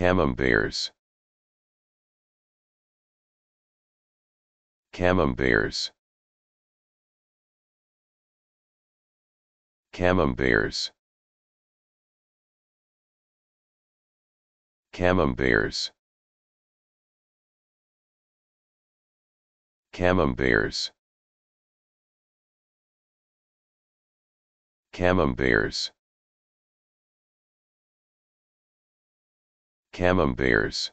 Camemberts. Camemberts. Camemberts. Camemberts. Camemberts. Camemberts. Camemberts.